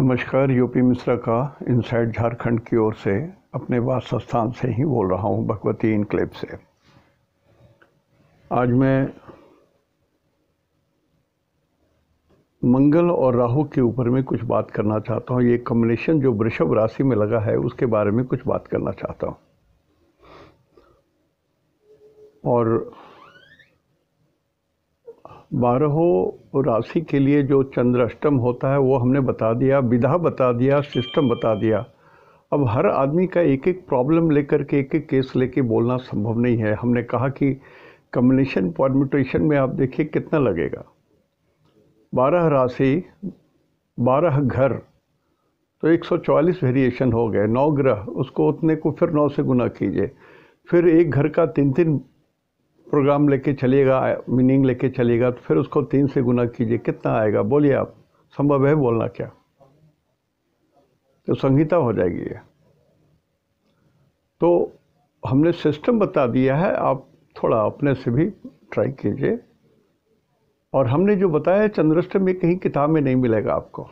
नमस्कार यूपी मिश्रा का इनसाइड झारखंड की ओर से अपने स्थान से ही बोल रहा हूँ भगवती इनक्लेब से आज मैं मंगल और राहु के ऊपर में कुछ बात करना चाहता हूँ ये कम्बिनेशन जो वृषभ राशि में लगा है उसके बारे में कुछ बात करना चाहता हूँ और बारहो राशि के लिए जो चंद्र अष्टम होता है वो हमने बता दिया विधा बता दिया सिस्टम बता दिया अब हर आदमी का एक एक प्रॉब्लम लेकर के एक एक केस लेके बोलना संभव नहीं है हमने कहा कि कम्बिनेशन परम्यूटेशन में आप देखिए कितना लगेगा बारह राशि बारह घर तो 144 वेरिएशन हो गए नौ ग्रह उसको उतने को फिर नौ से गुना कीजिए फिर एक घर का तीन तीन प्रोग्राम लेके चलिएगा मीनिंग लेके चलिएगा तो फिर उसको तीन से गुना कीजिए कितना आएगा बोलिए आप संभव है बोलना क्या तो संहिता हो जाएगी ये तो हमने सिस्टम बता दिया है आप थोड़ा अपने से भी ट्राई कीजिए और हमने जो बताया चंद्रष्ट में कहीं किताब में नहीं मिलेगा आपको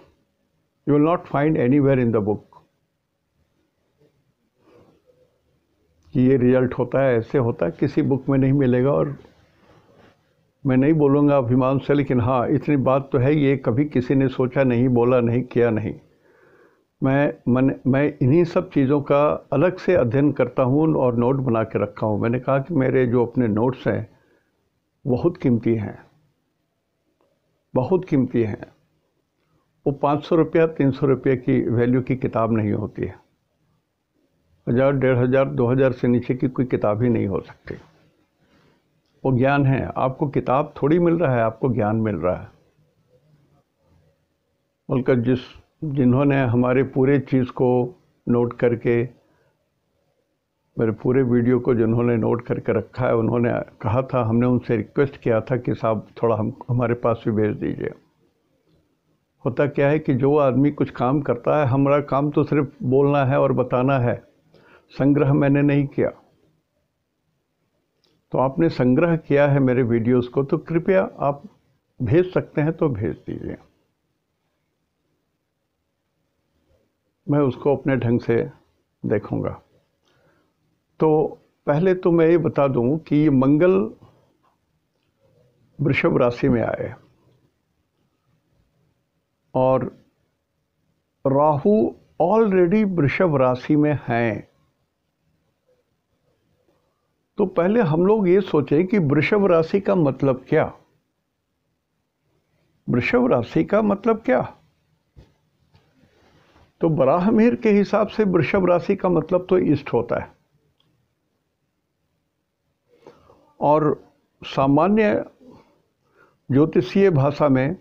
you will not find anywhere in the book कि ये रिजल्ट होता है ऐसे होता है किसी बुक में नहीं मिलेगा और मैं नहीं बोलूँगा अभिमान से लेकिन हाँ इतनी बात तो है ये कभी किसी ने सोचा नहीं बोला नहीं किया नहीं मैं मन मैं इन्हीं सब चीज़ों का अलग से अध्ययन करता हूँ और नोट बना के रखा हूँ मैंने कहा कि मेरे जो अपने नोट्स हैं बहुत कीमती हैं बहुत कीमती हैं वो पाँच सौ रुपया तीन सौ रुपये की वैल्यू की किताब नहीं होती है हजार डेढ़ हजार दो हजार से नीचे की कोई किताब ही नहीं हो सकती वो ज्ञान है आपको किताब थोड़ी मिल रहा है आपको ज्ञान मिल रहा है बल्कि जिस जिन्होंने हमारे पूरे चीज़ को नोट करके मेरे पूरे वीडियो को जिन्होंने नोट करके रखा है उन्होंने कहा था हमने उनसे रिक्वेस्ट किया था कि साहब थोड़ा हम हमारे पास भी भेज दीजिए होता क्या है कि जो आदमी कुछ काम करता है हमारा काम तो सिर्फ बोलना है और बताना है संग्रह मैंने नहीं किया तो आपने संग्रह किया है मेरे वीडियोस को तो कृपया आप भेज सकते हैं तो भेज दीजिए मैं उसको अपने ढंग से देखूंगा तो पहले तो मैं ये बता दूं कि ये मंगल वृषभ राशि में आए और राहु ऑलरेडी वृषभ राशि में हैं तो पहले हम लोग ये सोचें कि वृषभ राशि का मतलब क्या वृषभ राशि का मतलब क्या तो बराहमीर के हिसाब से वृषभ राशि का मतलब तो इष्ट होता है और सामान्य ज्योतिषीय भाषा में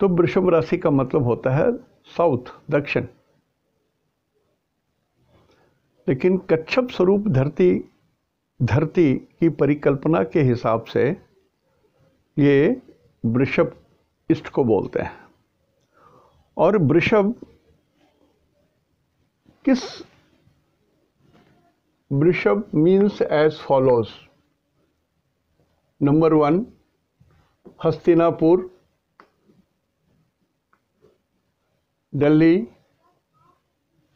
तो वृषभ राशि का मतलब होता है साउथ दक्षिण लेकिन कच्छप स्वरूप धरती धरती की परिकल्पना के हिसाब से ये वृषभ इष्ट को बोलते हैं और वृषभ किस Vrishabh means as follows number one Hastinapur Delhi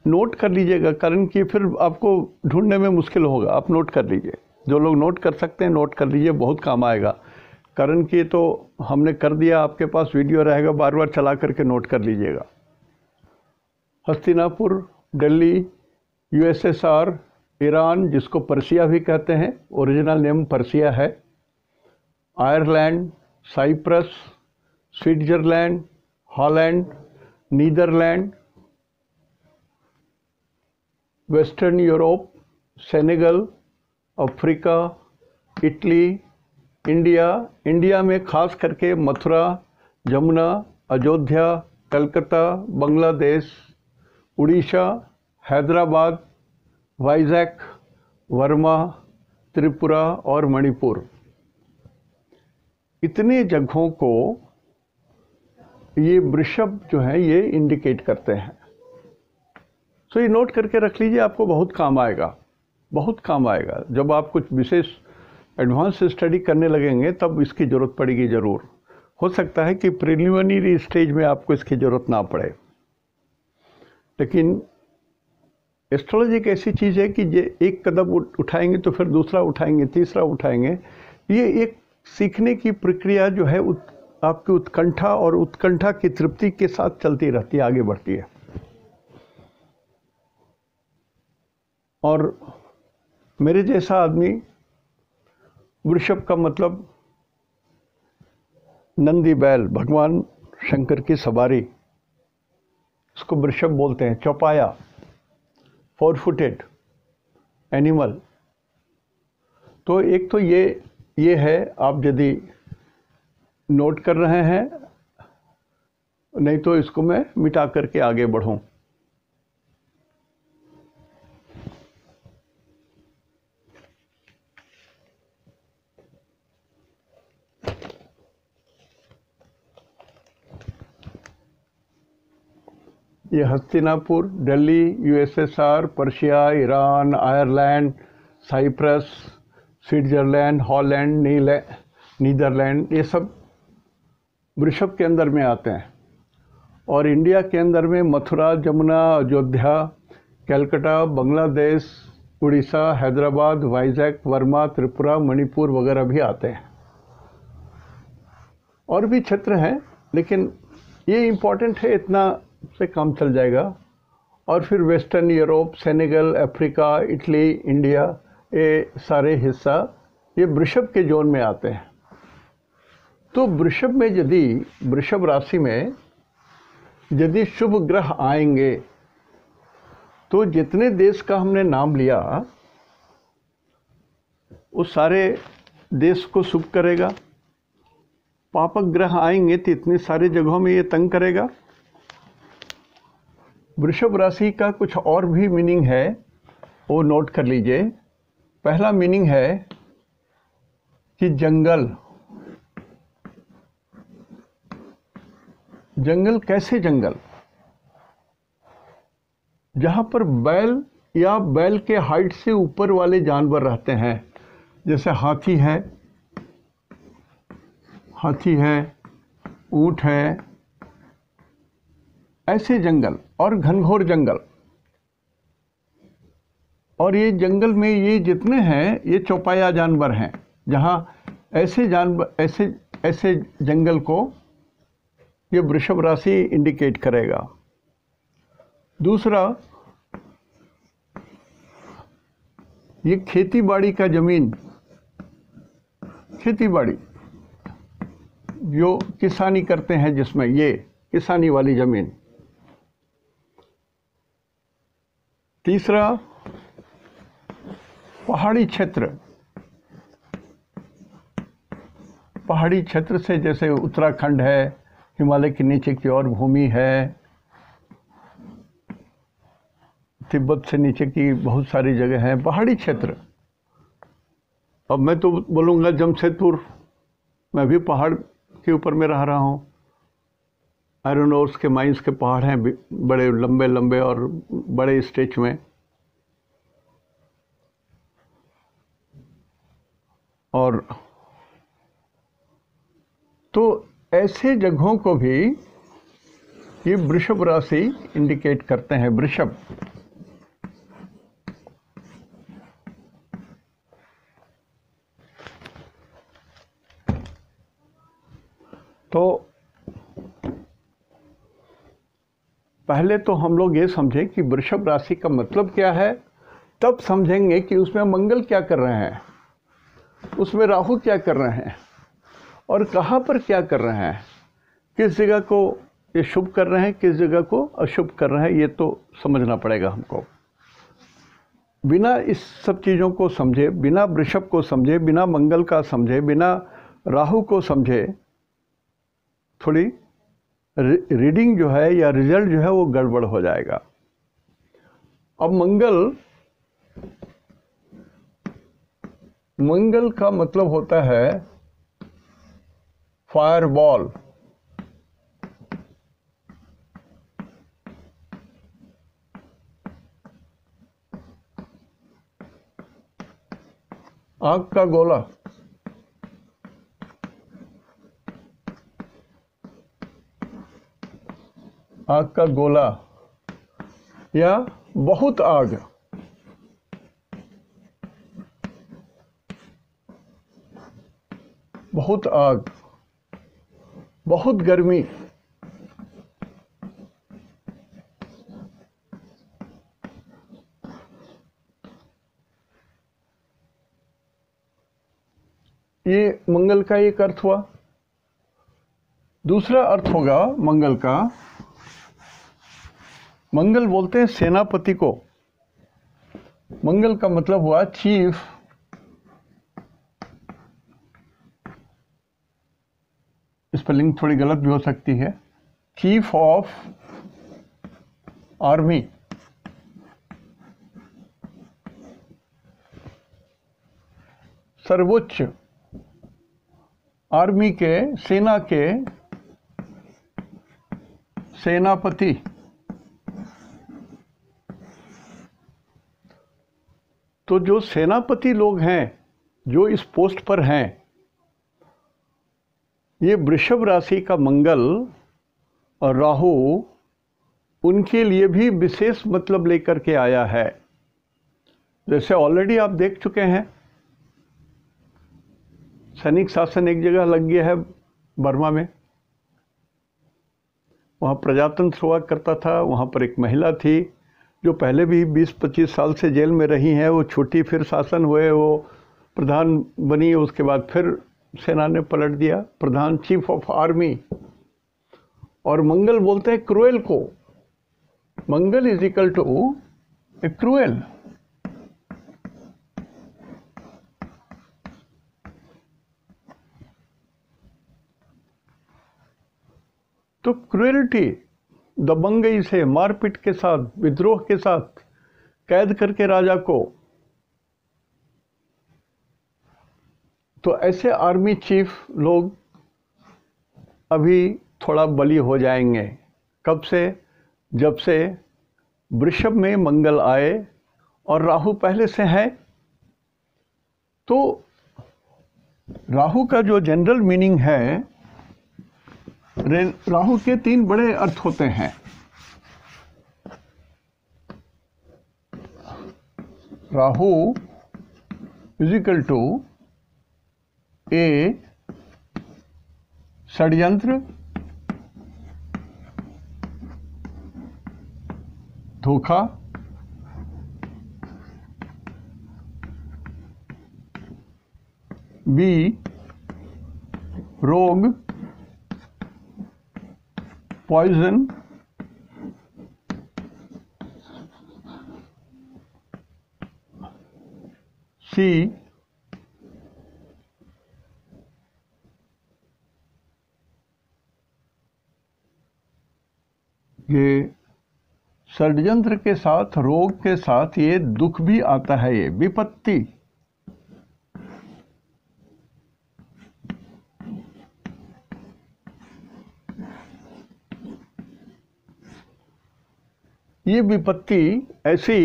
note कर लीजिएगा करण की फिर आपको ढूंढने में मुश्किल होगा आप नोट कर लीजिए जो लोग नोट कर सकते हैं नोट कर लीजिए बहुत काम आएगा करण की तो हमने कर दिया आपके पास वीडियो रहेगा बार बार चला करके नोट कर लीजिएगा हस्तिनापुर दिल्ली यूएसएसआर ईरान जिसको परसिया भी कहते हैं ओरिजिनल नेम परसिया है Ireland Cyprus Switzerland Holland Netherland western Europe Senegal Africa Italy India India में खास करके मथुरा जमुना अयोध्या कलकत्ता बांग्लादेश उड़ीसा हैदराबाद वाइजैक वर्मा त्रिपुरा और मणिपुर इतने जगहों को ये वृषभ जो है ये इंडिकेट करते हैं तो ये नोट करके रख लीजिए आपको बहुत काम आएगा बहुत काम आएगा जब आप कुछ विशेष एडवांस स्टडी करने लगेंगे तब इसकी ज़रूरत पड़ेगी ज़रूर हो सकता है कि प्रिलिमिनरी स्टेज में आपको इसकी ज़रूरत ना पड़े लेकिन एस्ट्रोलॉजी एक ऐसी चीज़ है कि ये एक कदम उठाएंगे तो फिर दूसरा उठाएंगे तीसरा उठाएंगे ये एक सीखने की प्रक्रिया जो है उत, आपकी उत्कंठा और उत्कंठा की तृप्ति के साथ चलती रहती है आगे बढ़ती है और मेरे जैसा आदमी वृषभ का मतलब नंदी बैल भगवान शंकर की सवारी इसको वृषभ बोलते हैं चौपाया फोर फुटेड एनिमल तो एक तो ये ये है आप यदि नोट कर रहे हैं नहीं तो इसको मैं मिटा करके आगे बढ़ूं ये Hastinapur Delhi USSR Persia Iran Ireland Cyprus Switzerland Holland Netherland ये सब वृषभ के अंदर में आते हैं और इंडिया के अंदर में मथुरा जमुना अयोध्या कलकत्ता बांग्लादेश उड़ीसा हैदराबाद वाइजैक वर्मा त्रिपुरा मणिपुर वगैरह भी आते हैं और भी क्षेत्र हैं लेकिन ये इम्पोर्टेंट है इतना से काम चल जाएगा और फिर western Europe Senegal Africa Italy India ये सारे हिस्सा ये वृषभ के जोन में आते हैं तो वृषभ में यदि वृषभ राशि में यदि शुभ ग्रह आएंगे तो जितने देश का हमने नाम लिया उस सारे देश को शुभ करेगा पापक ग्रह आएंगे तो इतने सारे जगहों में ये तंग करेगा वृषभ राशि का कुछ और भी मीनिंग है वो नोट कर लीजिए पहला मीनिंग है कि जंगल जंगल कैसे जंगल जहाँ पर बैल या बैल के हाइट से ऊपर वाले जानवर रहते हैं जैसे हाथी है हाथी है ऊँट है ऐसे जंगल और घनघोर जंगल और ये जंगल में ये जितने हैं ये चौपाया जानवर हैं जहाँ ऐसे जानवर ऐसे ऐसे जंगल को ये वृषभ राशि इंडिकेट करेगा दूसरा ये खेती बाड़ी का ज़मीन खेती बाड़ी जो किसानी करते हैं जिसमें ये किसानी वाली ज़मीन तीसरा पहाड़ी क्षेत्र पहाड़ी क्षेत्र से जैसे उत्तराखंड है हिमालय के नीचे की और भूमि है तिब्बत से नीचे की बहुत सारी जगह हैं पहाड़ी क्षेत्र अब मैं तो बोलूँगा जमशेदपुर मैं भी पहाड़ के ऊपर में रह रहा हूँ आयरन ओर्स के माइंस के पहाड़ हैं बड़े लंबे लंबे और बड़े स्टेच में और तो ऐसे जगहों को भी ये वृषभ राशि इंडिकेट करते हैं वृषभ पहले तो हम लोग ये समझें कि वृषभ राशि का मतलब क्या है तब समझेंगे कि उसमें मंगल क्या कर रहे हैं उसमें राहु क्या कर रहे हैं और कहाँ पर क्या कर रहे हैं किस जगह को ये शुभ कर रहे हैं किस जगह को अशुभ कर रहे हैं ये तो समझना पड़ेगा हमको बिना इस सब चीज़ों को समझे बिना वृषभ को समझे बिना मंगल का समझे बिना राहु को समझे थोड़ी रीडिंग जो है या रिजल्ट जो है वो गड़बड़ हो जाएगा अब मंगल मंगल का मतलब होता है फायरबॉल आग का गोला आग का गोला या बहुत आग बहुत आग बहुत गर्मी ये मंगल का एक अर्थ हुआ दूसरा अर्थ होगा मंगल का मंगल बोलते हैं सेनापति को मंगल का मतलब हुआ चीफ स्पेलिंग थोड़ी गलत भी हो सकती है चीफ ऑफ आर्मी सर्वोच्च आर्मी के सेना के सेनापति तो जो सेनापति लोग हैं जो इस पोस्ट पर हैं ये वृषभ राशि का मंगल और राहु उनके लिए भी विशेष मतलब लेकर के आया है जैसे ऑलरेडी आप देख चुके हैं सैनिक शासन एक जगह लग गया है बर्मा में वहाँ प्रजातंत्र हुआ करता था वहाँ पर एक महिला थी जो पहले भी 20-25 साल से जेल में रही हैं वो छुट्टी फिर शासन हुए वो प्रधान बनी उसके बाद फिर सेना ने पलट दिया प्रधान चीफ ऑफ आर्मी और मंगल बोलते हैं क्रूएल को Mangal is equal to a cruel तो क्रूएल्टी दबंगई से मारपीट के साथ विद्रोह के साथ कैद करके राजा को तो ऐसे आर्मी चीफ लोग अभी थोड़ा बली हो जाएंगे कब से जब से वृषभ में मंगल आए और राहु पहले से है तो राहु का जो जनरल मीनिंग है राहु के तीन बड़े अर्थ होते हैं राहु इजिकल टू ए षडयंत्र धोखा बी रोग poison C ये षडयंत्र के साथ रोग के साथ ये दुख भी आता है ये विपत्ति ये विपत्ति ऐसी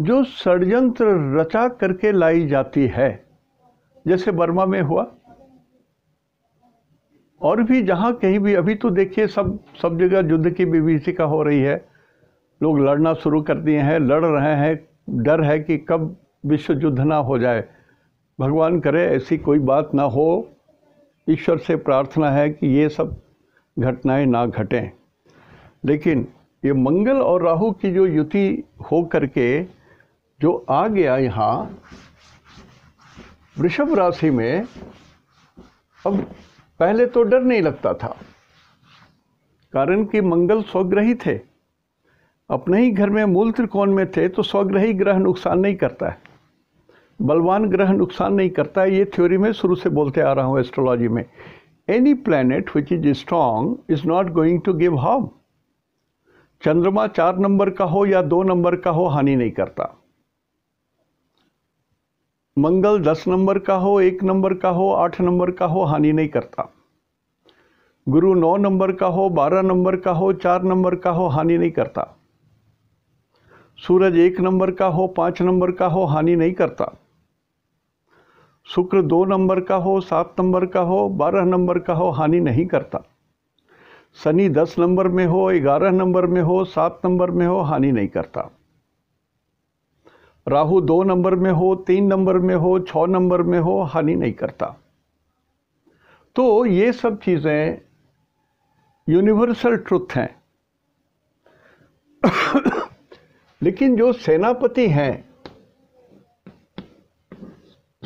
जो षडयंत्र रचा करके लाई जाती है जैसे बर्मा में हुआ और भी जहाँ कहीं भी अभी तो देखिए सब सब जगह युद्ध की विभीषिका हो रही है लोग लड़ना शुरू कर दिए हैं लड़ रहे हैं डर है कि कब विश्व युद्ध ना हो जाए भगवान करे ऐसी कोई बात ना हो ईश्वर से प्रार्थना है कि ये सब घटनाएं ना घटें लेकिन ये मंगल और राहु की जो युति हो करके जो आ गया यहाँ वृषभ राशि में अब पहले तो डर नहीं लगता था कारण कि मंगल स्वग्रही थे अपने ही घर में मूल त्रिकोण में थे तो स्वग्रही ग्रह नुकसान नहीं करता है बलवान ग्रह नुकसान नहीं करता है ये थ्योरी में शुरू से बोलते आ रहा हूँ एस्ट्रोलॉजी में any planet which is strong is not going to give harm चंद्रमा चार नंबर का हो या दो नंबर का हो हानि नहीं करता मंगल दस नंबर का हो एक नंबर का हो आठ नंबर का हो हानि नहीं करता गुरु नौ नंबर का हो बारह नंबर का हो चार नंबर का हो हानि नहीं करता सूरज एक नंबर का हो पाँच नंबर का हो हानि नहीं करता शुक्र दो नंबर का हो सात नंबर का हो बारह नंबर का हो हानि नहीं करता शनि दस नंबर में हो ग्यारह नंबर में हो सात नंबर में हो हानि नहीं करता राहु दो नंबर में हो तीन नंबर में हो छ नंबर में हो हानि नहीं करता तो ये सब चीज़ें यूनिवर्सल ट्रुथ हैं लेकिन जो सेनापति हैं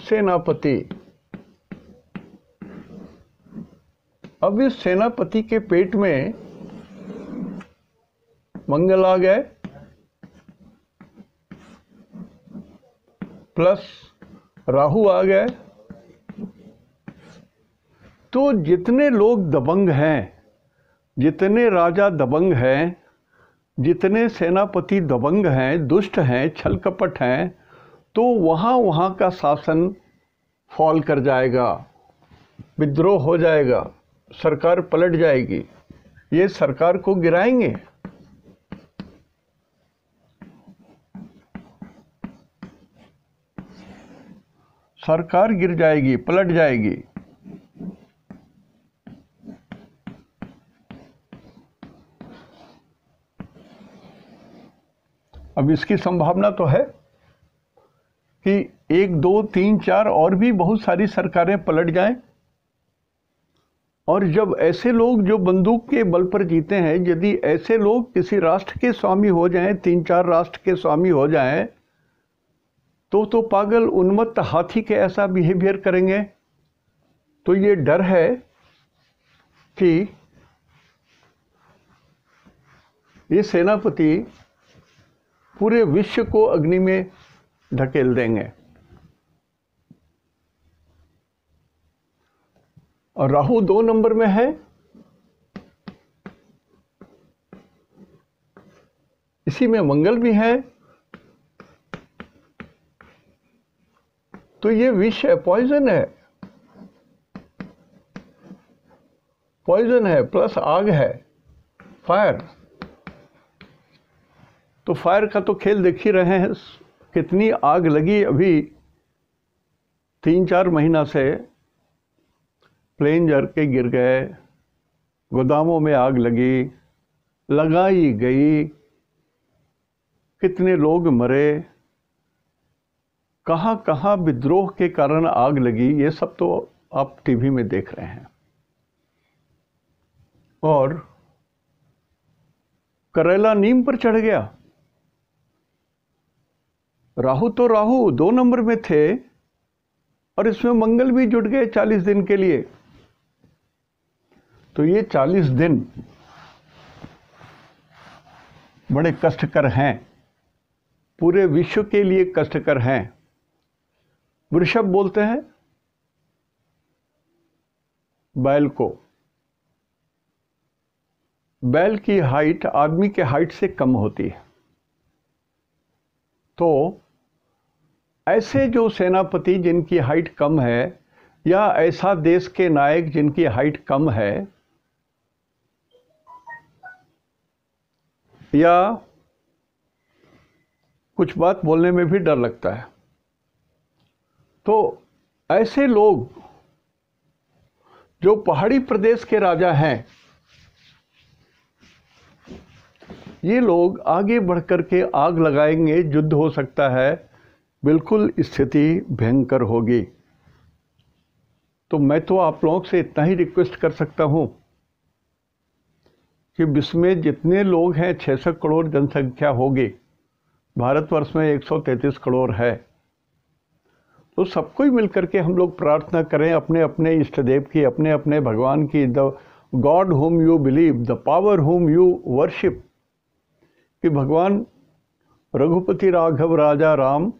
सेनापति अब इस सेनापति के पेट में मंगल आ गए प्लस राहु आ गए तो जितने लोग दबंग हैं जितने राजा दबंग हैं जितने सेनापति दबंग हैं दुष्ट हैं छल कपट हैं तो वहाँ वहाँ का शासन फॉल कर जाएगा विद्रोह हो जाएगा सरकार पलट जाएगी ये सरकार को गिराएंगे सरकार गिर जाएगी पलट जाएगी अब इसकी संभावना तो है कि एक दो तीन चार और भी बहुत सारी सरकारें पलट जाएं और जब ऐसे लोग जो बंदूक के बल पर जीते हैं यदि ऐसे लोग किसी राष्ट्र के स्वामी हो जाएं तीन चार राष्ट्र के स्वामी हो जाएं तो तो पागल उन्मत्त हाथी के ऐसा बिहेवियर करेंगे तो ये डर है कि ये सेनापति पूरे विश्व को अग्नि में ढकेल देंगे और राहु दो नंबर में है इसी में मंगल भी है तो ये विष है पॉइजन है पॉइजन है प्लस आग है फायर तो फायर का तो खेल देख ही रहे हैं कितनी आग लगी अभी तीन चार महीना से प्लेन जर के गिर गए गोदामों में आग लगी लगाई गई कितने लोग मरे कहाँ कहाँ विद्रोह के कारण आग लगी ये सब तो आप टीवी में देख रहे हैं और करेला नीम पर चढ़ गया राहु तो राहु दो नंबर में थे और इसमें मंगल भी जुट गए चालीस दिन के लिए तो ये चालीस दिन बड़े कष्टकर हैं पूरे विश्व के लिए कष्टकर हैं वृषभ बोलते हैं बैल को बैल की हाइट आदमी के हाइट से कम होती है तो ऐसे जो सेनापति जिनकी हाइट कम है या ऐसा देश के नायक जिनकी हाइट कम है या कुछ बात बोलने में भी डर लगता है तो ऐसे लोग जो पहाड़ी प्रदेश के राजा हैं ये लोग आगे बढ़ कर के आग लगाएंगे युद्ध हो सकता है बिल्कुल स्थिति भयंकर होगी तो मैं तो आप लोगों से इतना ही रिक्वेस्ट कर सकता हूँ कि विश्व में जितने लोग हैं छः करोड़ जनसंख्या होगी भारतवर्ष में एक सौ तैंतीस करोड़ है तो सबको ही मिलकर के हम लोग प्रार्थना करें अपने अपने इष्ट देव की अपने अपने भगवान की the god whom you believe the power whom you worship कि भगवान रघुपति राघव राजा राम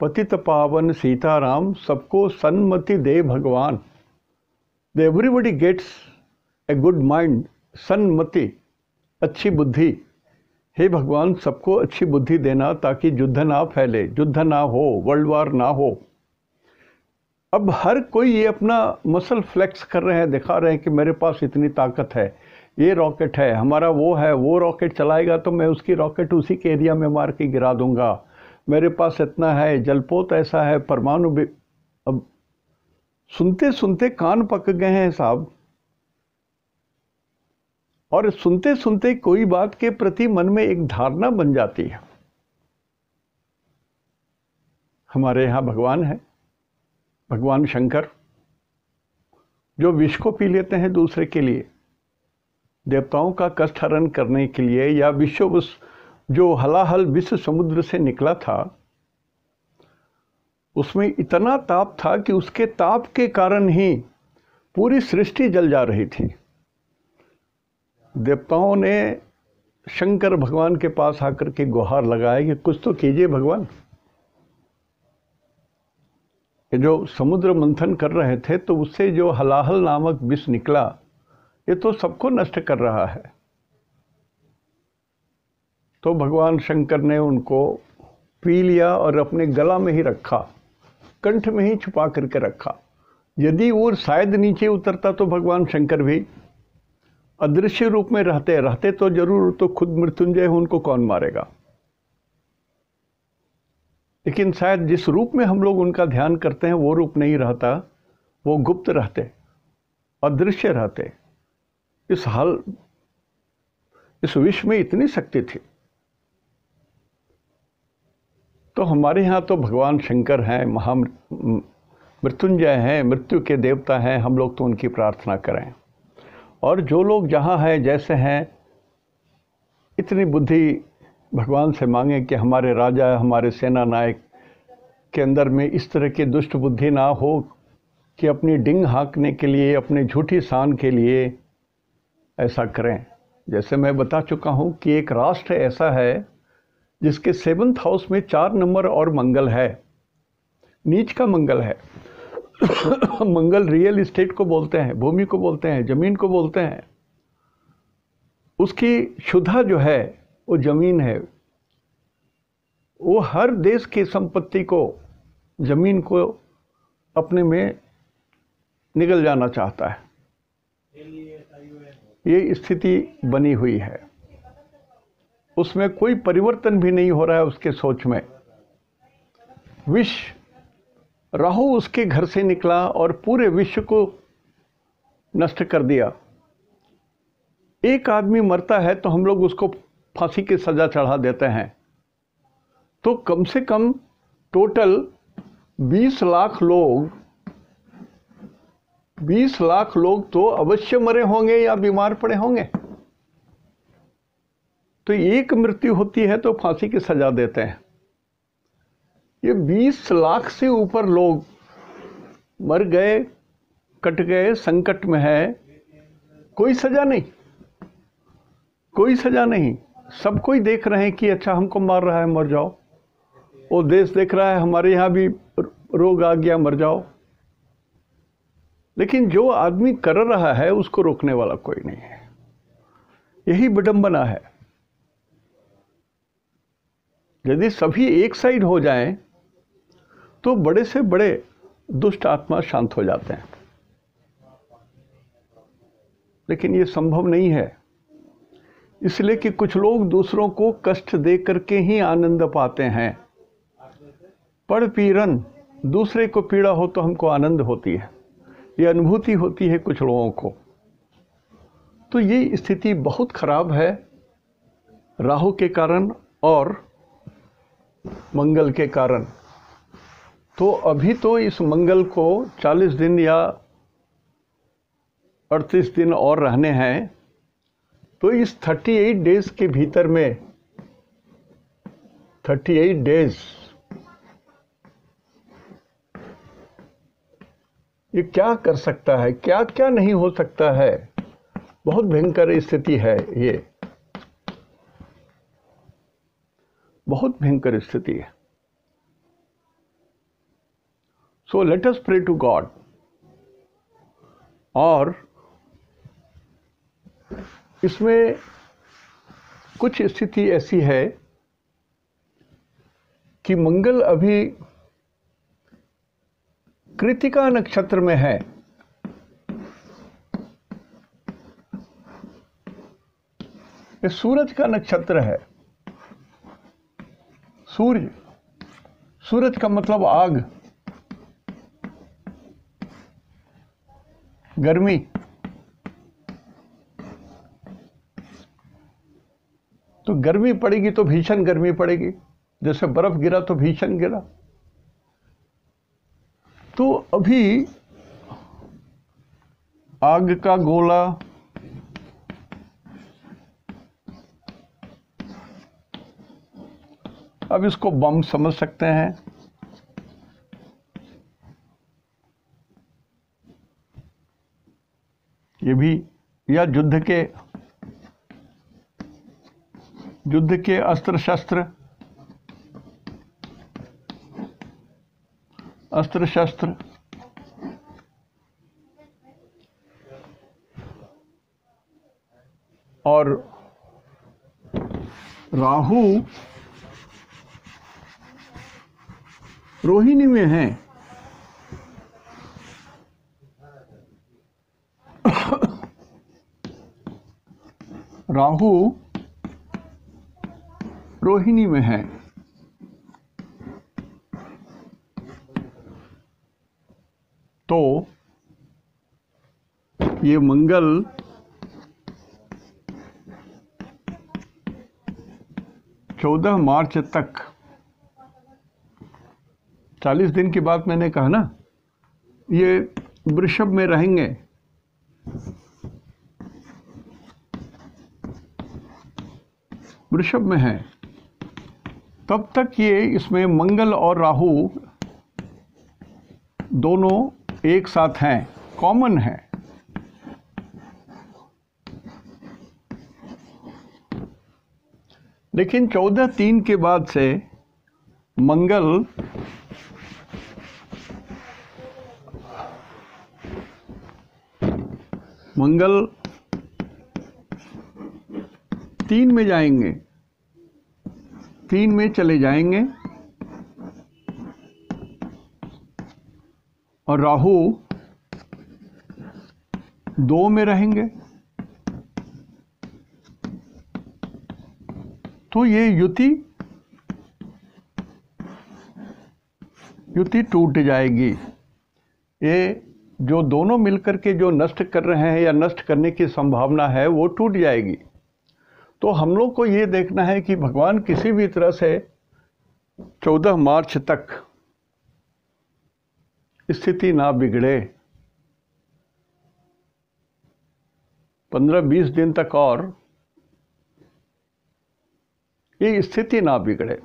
पतित पावन सीताराम सबको सन्मति दे भगवान the everybody gets a good mind सन्मति अच्छी बुद्धि हे भगवान सबको अच्छी बुद्धि देना ताकि युद्ध ना फैले युद्ध ना हो वर्ल्ड वार ना हो अब हर कोई ये अपना मसल फ्लेक्स कर रहे हैं दिखा रहे हैं कि मेरे पास इतनी ताकत है ये रॉकेट है हमारा वो है वो रॉकेट चलाएगा तो मैं उसकी रॉकेट उसी के एरिया में मार के गिरा दूंगा मेरे पास इतना है जलपोत ऐसा है परमाणु भी अब सुनते सुनते कान पक गए हैं साहब और सुनते सुनते कोई बात के प्रति मन में एक धारणा बन जाती है हमारे यहाँ भगवान है भगवान शंकर जो विष को पी लेते हैं दूसरे के लिए देवताओं का कष्ट हरण करने के लिए या विश्व उस जो हलाहल विश्व समुद्र से निकला था उसमें इतना ताप था कि उसके ताप के कारण ही पूरी सृष्टि जल जा रही थी देवताओं ने शंकर भगवान के पास आकर के गुहार लगाया कि कुछ तो कीजिए भगवान ये जो समुद्र मंथन कर रहे थे तो उससे जो हलाहल नामक विष निकला ये तो सबको नष्ट कर रहा है तो भगवान शंकर ने उनको पी लिया और अपने गला में ही रखा कंठ में ही छुपा करके रखा यदि वो शायद नीचे उतरता तो भगवान शंकर भी अदृश्य रूप में रहते रहते तो जरूर तो खुद मृत्युंजय हो उनको कौन मारेगा लेकिन शायद जिस रूप में हम लोग उनका ध्यान करते हैं वो रूप नहीं रहता वो गुप्त रहते अदृश्य रहते इस हाल इस विश्व में इतनी शक्ति थी तो हमारे यहाँ तो भगवान शंकर हैं महा मृत्युंजय हैं मृत्यु के देवता हैं हम लोग तो उनकी प्रार्थना करें और जो लोग जहाँ हैं जैसे हैं इतनी बुद्धि भगवान से मांगे कि हमारे राजा हमारे सेना नायक के अंदर में इस तरह की दुष्ट बुद्धि ना हो कि अपनी डिंग हाँकने के लिए अपने झूठी शान के लिए ऐसा करें जैसे मैं बता चुका हूँ कि एक राष्ट्र ऐसा है जिसके सेवन्थ हाउस में चार नंबर और मंगल है नीच का मंगल है मंगल रियल इस्टेट को बोलते हैं भूमि को बोलते हैं जमीन को बोलते हैं उसकी शुद्धा जो है वो जमीन है वो हर देश की संपत्ति को जमीन को अपने में निकल जाना चाहता है ये स्थिति बनी हुई है उसमें कोई परिवर्तन भी नहीं हो रहा है उसके सोच में विश्व राहु उसके घर से निकला और पूरे विश्व को नष्ट कर दिया एक आदमी मरता है तो हम लोग उसको फांसी की सज़ा चढ़ा देते हैं तो कम से कम टोटल 20 लाख लोग 20 लाख लोग तो अवश्य मरे होंगे या बीमार पड़े होंगे तो एक मृत्यु होती है तो फांसी की सज़ा देते हैं ये 20 लाख से ऊपर लोग मर गए कट गए संकट में है कोई सजा नहीं कोई सजा नहीं सब कोई देख रहे हैं कि अच्छा हमको मार रहा है मर जाओ वो देश देख रहा है हमारे यहाँ भी रोग आ गया मर जाओ लेकिन जो आदमी कर रहा है उसको रोकने वाला कोई नहीं है यही विडंबना है यदि सभी एक साइड हो जाएं तो बड़े से बड़े दुष्ट आत्मा शांत हो जाते हैं लेकिन ये संभव नहीं है इसलिए कि कुछ लोग दूसरों को कष्ट दे करके ही आनंद पाते हैं पर पीरन दूसरे को पीड़ा हो तो हमको आनंद होती है ये अनुभूति होती है कुछ लोगों को तो ये स्थिति बहुत खराब है राहु के कारण और मंगल के कारण तो अभी तो इस मंगल को 40 दिन या 38 दिन और रहने हैं तो इस 38 डेज के भीतर में 38 डेज ये क्या कर सकता है क्या क्या नहीं हो सकता है बहुत भयंकर स्थिति है ये बहुत भयंकर स्थिति है so let us pray to god और इसमें कुछ स्थिति ऐसी है कि मंगल अभी कृतिका नक्षत्र में है ये सूरज का नक्षत्र है सूर्य सूरज का मतलब आग गर्मी तो गर्मी पड़ेगी तो भीषण गर्मी पड़ेगी जैसे बर्फ गिरा तो भीषण गिरा तो अभी आग का गोला अब इसको बम समझ सकते हैं ये भी या युद्ध के युद्ध के अस्त्र शस्त्र अस्त्र शस्त्र और राहु रोहिणी में है राहु रोहिणी में है तो ये मंगल चौदह मार्च तक चालीस दिन की बात मैंने कहा ना ये वृषभ में रहेंगे वृषभ में है तब तक ये इसमें मंगल और राहु दोनों एक साथ हैं कॉमन है लेकिन चौदह तीन के बाद से मंगल मंगल तीन में जाएंगे तीन में चले जाएंगे और राहु दो में रहेंगे तो ये युति युति टूट जाएगी ये जो दोनों मिलकर के जो नष्ट कर रहे हैं या नष्ट करने की संभावना है वो टूट जाएगी तो हम लोग को ये देखना है कि भगवान किसी भी तरह से 14 मार्च तक स्थिति ना बिगड़े 15-20 दिन तक और ये स्थिति ना बिगड़े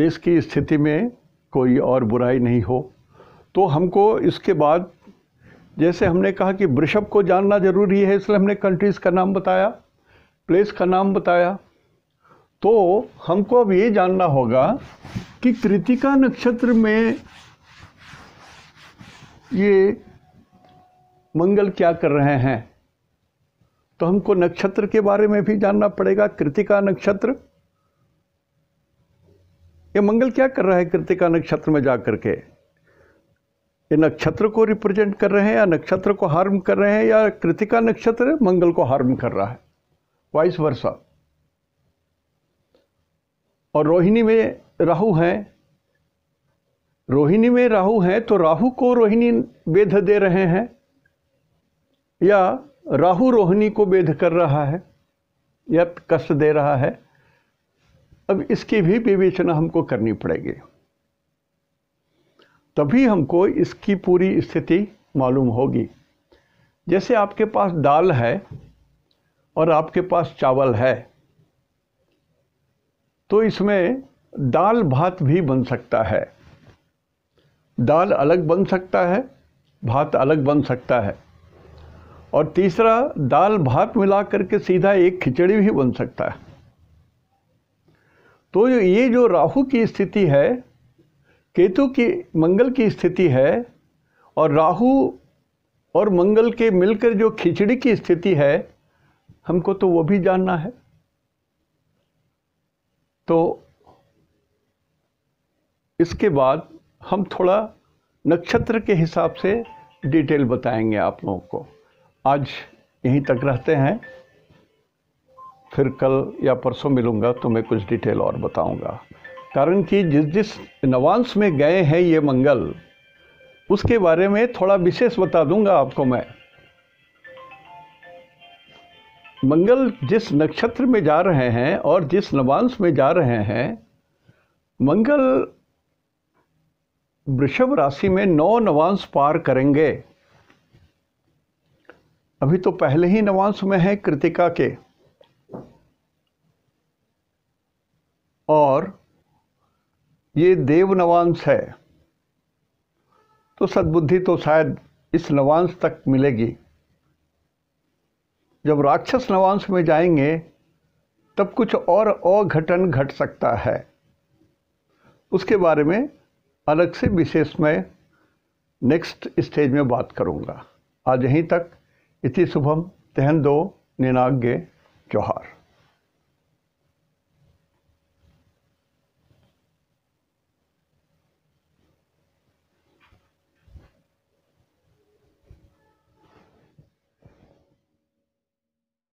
देश की स्थिति में कोई और बुराई नहीं हो तो हमको इसके बाद जैसे हमने कहा कि वृषभ को जानना जरूरी है इसलिए हमने कंट्रीज़ का नाम बताया प्लेस का नाम बताया तो हमको अब ये जानना होगा कि कृतिका नक्षत्र में ये मंगल क्या कर रहे हैं तो हमको नक्षत्र के बारे में भी जानना पड़ेगा कृतिका नक्षत्र ये मंगल क्या कर रहा है कृतिका नक्षत्र में जा कर के ये नक्षत्र को रिप्रेजेंट कर रहे हैं या नक्षत्र को हार्म कर रहे हैं या कृतिका नक्षत्र मंगल को हार्म कर रहा है वाइस वर्षा और रोहिणी में राहु है रोहिणी में राहु है तो राहु को रोहिणी वेध दे रहे हैं या राहु रोहिणी को वेध कर रहा है या कष्ट दे रहा है अब इसकी भी विवेचना हमको करनी पड़ेगी तभी हमको इसकी पूरी स्थिति मालूम होगी जैसे आपके पास दाल है और आपके पास चावल है तो इसमें दाल भात भी बन सकता है दाल अलग बन सकता है भात अलग बन सकता है और तीसरा दाल भात मिला करके सीधा एक खिचड़ी भी बन सकता है तो ये जो राहु की स्थिति है केतु की मंगल की स्थिति है और राहु और मंगल के मिलकर जो खिचड़ी की स्थिति है हमको तो वो भी जानना है तो इसके बाद हम थोड़ा नक्षत्र के हिसाब से डिटेल बताएंगे आप लोगों को आज यहीं तक रहते हैं फिर कल या परसों मिलूंगा तो मैं कुछ डिटेल और बताऊँगा कारण कि जिस जिस नवांस में गए हैं ये मंगल उसके बारे में थोड़ा विशेष बता दूंगा आपको मैं मंगल जिस नक्षत्र में जा रहे हैं और जिस नवांश में जा रहे हैं मंगल वृषभ राशि में नौ नवांश पार करेंगे अभी तो पहले ही नवांश में है कृतिका के और ये देव नवांश है तो सद्बुद्धि तो शायद इस नवांश तक मिलेगी जब राक्षस नवांश में जाएंगे तब कुछ और अघटन घट सकता है उसके बारे में अलग से विशेष मैं नेक्स्ट स्टेज में बात करूँगा आज यहीं तक इति शुभम तहन दो निनाग्य जोहार